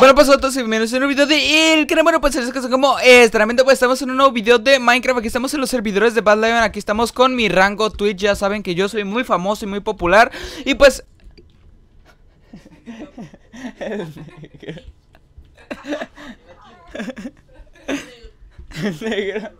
Bueno, pues todos y bienvenidos a un nuevo video de El Bueno, pues en este caso como tremendo pues estamos en un nuevo video de Minecraft Aquí estamos en los servidores de Bad Lion, aquí estamos con mi rango Twitch Ya saben que yo soy muy famoso y muy popular Y pues... negro. negro.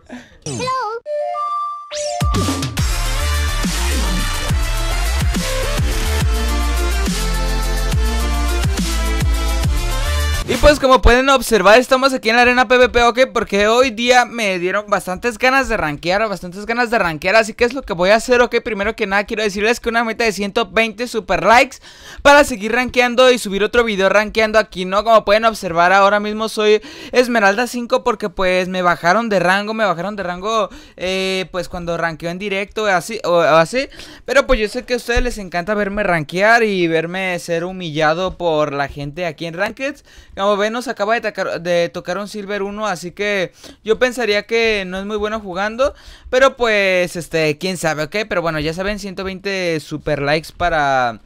Y pues como pueden observar estamos aquí en la arena PvP, ok Porque hoy día me dieron bastantes ganas de rankear, bastantes ganas de rankear Así que es lo que voy a hacer, ok Primero que nada quiero decirles que una meta de 120 super likes Para seguir rankeando y subir otro video rankeando aquí, ¿no? Como pueden observar ahora mismo soy Esmeralda 5 porque pues me bajaron de rango Me bajaron de rango eh, pues cuando rankeo en directo así, o, así Pero pues yo sé que a ustedes les encanta verme rankear y verme ser humillado por la gente aquí en Ranked como ven, nos acaba de, tocar un Silver 1, así que yo pensaría que no es muy bueno jugando. Pero pues, este, quién sabe, ¿ok? Pero bueno, ya saben, 120 super likes para,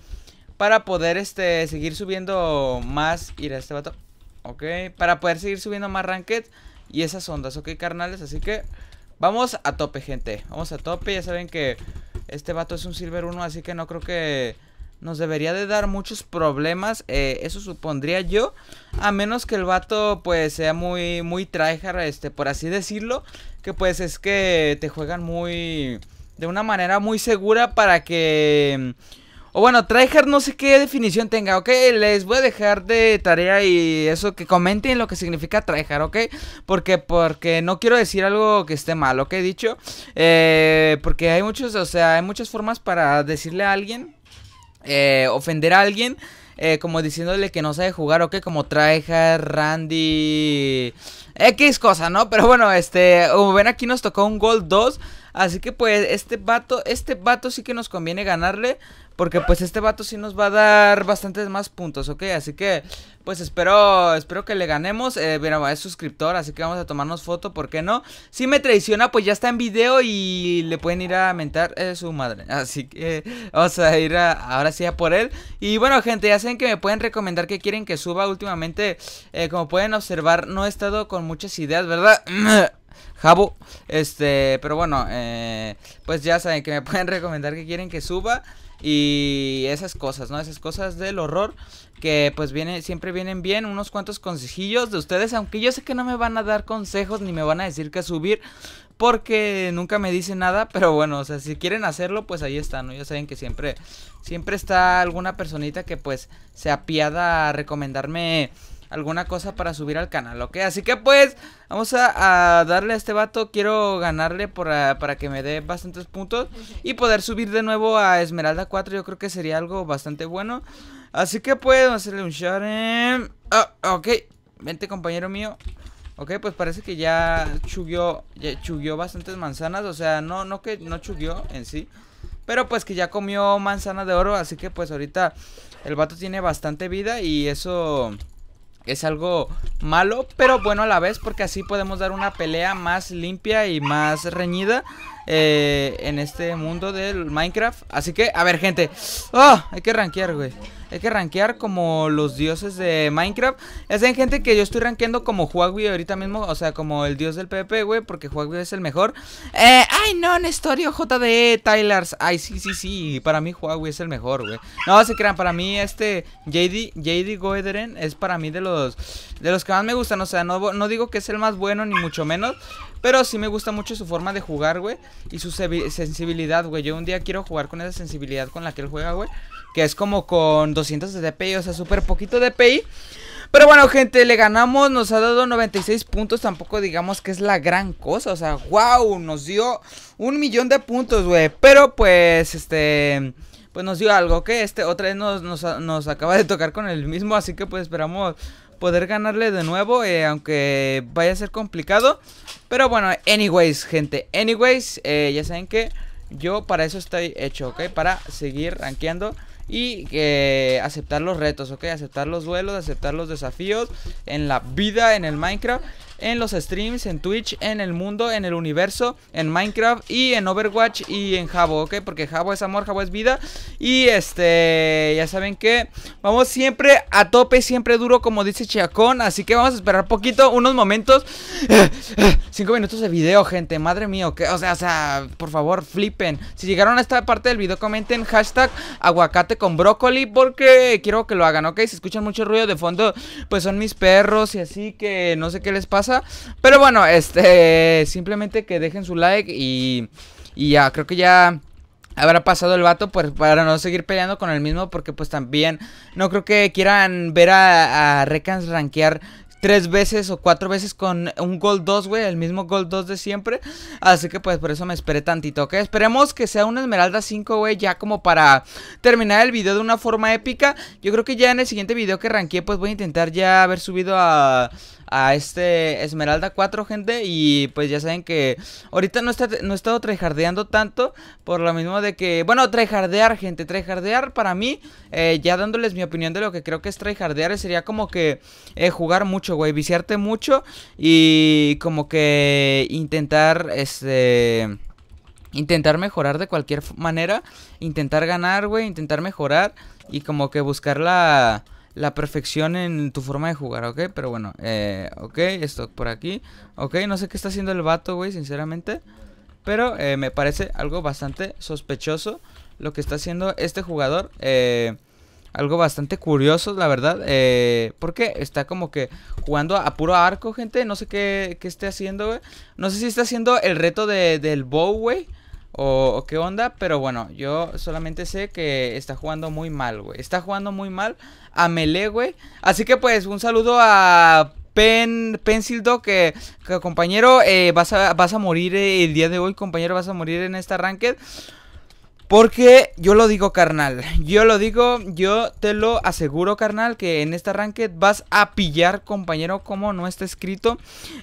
para poder, este, seguir subiendo más... Ir a este vato. ¿ok? Para poder seguir subiendo más ranked y esas ondas, ¿ok, carnales? Así que vamos a tope, gente. Vamos a tope. Ya saben que este vato es un Silver 1, así que no creo que nos debería de dar muchos problemas, eh, eso supondría yo, a menos que el vato pues sea muy, muy tryhard, este, por así decirlo, que pues es que te juegan muy, de una manera muy segura para que... O bueno, tryhard no sé qué definición tenga, ¿ok? Les voy a dejar de tarea y eso que comenten lo que significa tryhard, ¿ok? Porque, porque no quiero decir algo que esté mal, he Dicho. Eh, porque hay muchos, o sea, hay muchas formas para decirle a alguien eh, ofender a alguien. Eh, como diciéndole que no sabe jugar o que como Traeja, Randy, X cosa, ¿no? Pero bueno, este, como oh, ven aquí nos tocó un gol 2 Así que pues este vato, este vato sí que nos conviene ganarle. Porque pues este vato sí nos va a dar bastantes más puntos, ¿ok? Así que pues espero, espero que le ganemos. Eh, mira, es suscriptor, así que vamos a tomarnos foto, ¿por qué no? Si me traiciona, pues ya está en video y le pueden ir a mentar eh, su madre. Así que vamos a ir ahora sí a por él. Y bueno, gente, ya saben que me pueden recomendar que quieren que suba últimamente. Eh, como pueden observar, no he estado con muchas ideas, ¿verdad? Jabo. Este, pero bueno, eh, pues ya saben que me pueden recomendar que quieren que suba. Y esas cosas, ¿no? Esas cosas del horror que pues viene, siempre vienen bien unos cuantos consejillos de ustedes, aunque yo sé que no me van a dar consejos ni me van a decir que subir porque nunca me dicen nada, pero bueno, o sea, si quieren hacerlo, pues ahí están ¿no? Ya saben que siempre, siempre está alguna personita que pues se apiada a recomendarme alguna cosa para subir al canal, ¿ok? Así que pues, vamos a, darle a este vato. Quiero ganarle ah, para que me dé bastantes puntos y poder subir de nuevo a Esmeralda 4. Yo creo que sería algo bastante bueno. Así que pues, vamos a hacerle un Sharen. Ah, ok, vente compañero mío. Ok, pues parece que ya chuguió ya chugió bastantes manzanas. O sea, no, no que no chugió en sí. Pero pues que ya comió manzana de oro. Así que pues ahorita el vato tiene bastante vida y eso es algo malo, pero bueno a la vez porque así podemos dar una pelea más limpia y más reñida eh, en este mundo del Minecraft. Así que, a ver gente, oh, hay que rankear, güey. Hay que rankear como los dioses de Minecraft. Es en gente que yo estoy rankeando como Huawei ahorita mismo, o sea, como el dios del PvP, güey, porque Huawei es el mejor. Eh, Ay, no, Nestorio JDE, Tyler's Ay, sí, sí, sí. Para mí Huawei es el mejor, güey. No, se crean, para mí este JD, JD Goederen es para mí de los de los que más me gustan. O sea, no, no digo que es el más bueno, ni mucho menos. Pero sí me gusta mucho su forma de jugar, güey. Y su sensibilidad, güey. Yo un día quiero jugar con esa sensibilidad con la que él juega, güey. Que es como con 200 de DPI, o sea, súper poquito DPI. Pero bueno, gente, le ganamos, nos ha dado 96 puntos, tampoco digamos que es la gran cosa, o sea, wow, nos dio un millón de puntos, güey. Pero pues, este pues nos dio algo que este otra vez nos, acaba de tocar con el mismo, así que pues esperamos poder ganarle de nuevo, eh, aunque vaya a ser complicado. Pero bueno, anyways, gente, anyways, eh, ya saben que yo para eso estoy hecho, ¿ok? Para seguir rankeando y aceptar los retos, ¿ok? Aceptar los duelos, aceptar los desafíos en la vida, en el Minecraft, en los streams, en Twitch, en el mundo, en el universo, en Minecraft y en Overwatch y en Jabo, ¿ok? Porque Jabo es amor, Jabo es vida y este, ya saben que vamos siempre a tope, siempre duro como dice Chiacón, así que vamos a esperar poquito, unos momentos, cinco minutos de video, gente, madre mía, ¿ok? O sea, o sea, por favor, flipen. Si llegaron a esta parte del video, comenten hashtag aguacate este con brócoli porque quiero que lo hagan, ¿ok? Si escuchan mucho ruido de fondo, pues son mis perros y así que no sé qué les pasa. Pero bueno, este, simplemente que dejen su like y, ya, creo que ya habrá pasado el vato pues, para no seguir peleando con el mismo porque pues también no creo que quieran ver a, a Recans rankear tres veces o cuatro veces con un Gold 2, güey, el mismo Gold 2 de siempre. Así que pues por eso me esperé tantito, ¿ok? Esperemos que sea una Esmeralda 5, güey, ya como para terminar el video de una forma épica. Yo creo que ya en el siguiente video que ranqué, pues voy a intentar ya haber subido a, este Esmeralda 4, gente. Y pues ya saben que ahorita no, está, no he estado trejardeando tanto. Por lo mismo de que, bueno, trejardear, gente. Trejardear para mí, eh, ya dándoles mi opinión de lo que creo que es trejardear, sería como que eh, jugar mucho. Wey, viciarte mucho y como que intentar, este... Intentar mejorar de cualquier manera, intentar ganar, güey, intentar mejorar y como que buscar la, la perfección en tu forma de jugar, ¿ok? Pero bueno, eh, ok, esto por aquí, ok, no sé qué está haciendo el vato, güey, sinceramente, pero eh, me parece algo bastante sospechoso lo que está haciendo este jugador, eh... Algo bastante curioso, la verdad. Eh, porque está como que jugando a, puro arco, gente. No sé qué, qué esté haciendo, güey. No sé si está haciendo el reto de, del bow, güey. O, qué onda, pero bueno, yo solamente sé que está jugando muy mal, güey. Está jugando muy mal a Melee, güey. Así que pues, un saludo a Pen, Pencil Dog, que, compañero, eh, vas, vas a morir eh, el día de hoy, compañero, vas a morir en esta ranked. Porque yo lo digo, carnal. Yo lo digo, yo te lo aseguro, carnal, que en este arranque vas a pillar, compañero, como no está escrito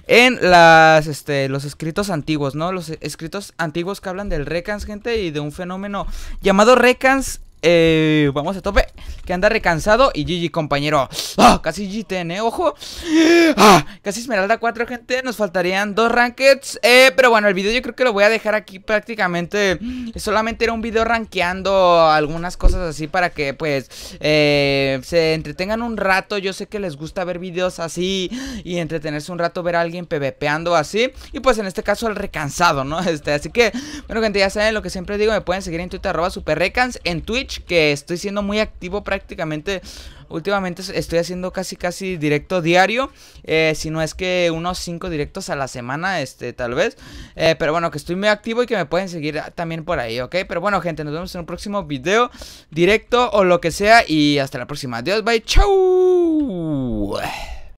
en las, este, los escritos antiguos, ¿no? Los escritos antiguos que hablan del Recans, gente, y de un fenómeno llamado Recans. Eh, vamos a tope anda recansado. Y GG, compañero. Ah, casi GTN, eh, ojo. Ah, casi Esmeralda 4, gente. Nos faltarían dos rankeds. Eh, pero bueno, el video yo creo que lo voy a dejar aquí prácticamente. Solamente era un video rankeando algunas cosas así para que, pues, eh, se entretengan un rato. Yo sé que les gusta ver videos así y entretenerse un rato, ver a alguien pvpeando así. Y pues en este caso, el recansado, ¿no? Este, así que, bueno, gente, ya saben lo que siempre digo. Me pueden seguir en Twitter, arroba superrecans. En Twitch, que estoy siendo muy activo prácticamente prácticamente últimamente estoy haciendo casi casi directo diario, eh, si no es que unos 5 directos a la semana, este tal vez, eh, pero bueno, que estoy muy activo y que me pueden seguir ah, también por ahí, ¿ok? Pero bueno, gente, nos vemos en un próximo video, directo o lo que sea y hasta la próxima. Adiós, bye, chau.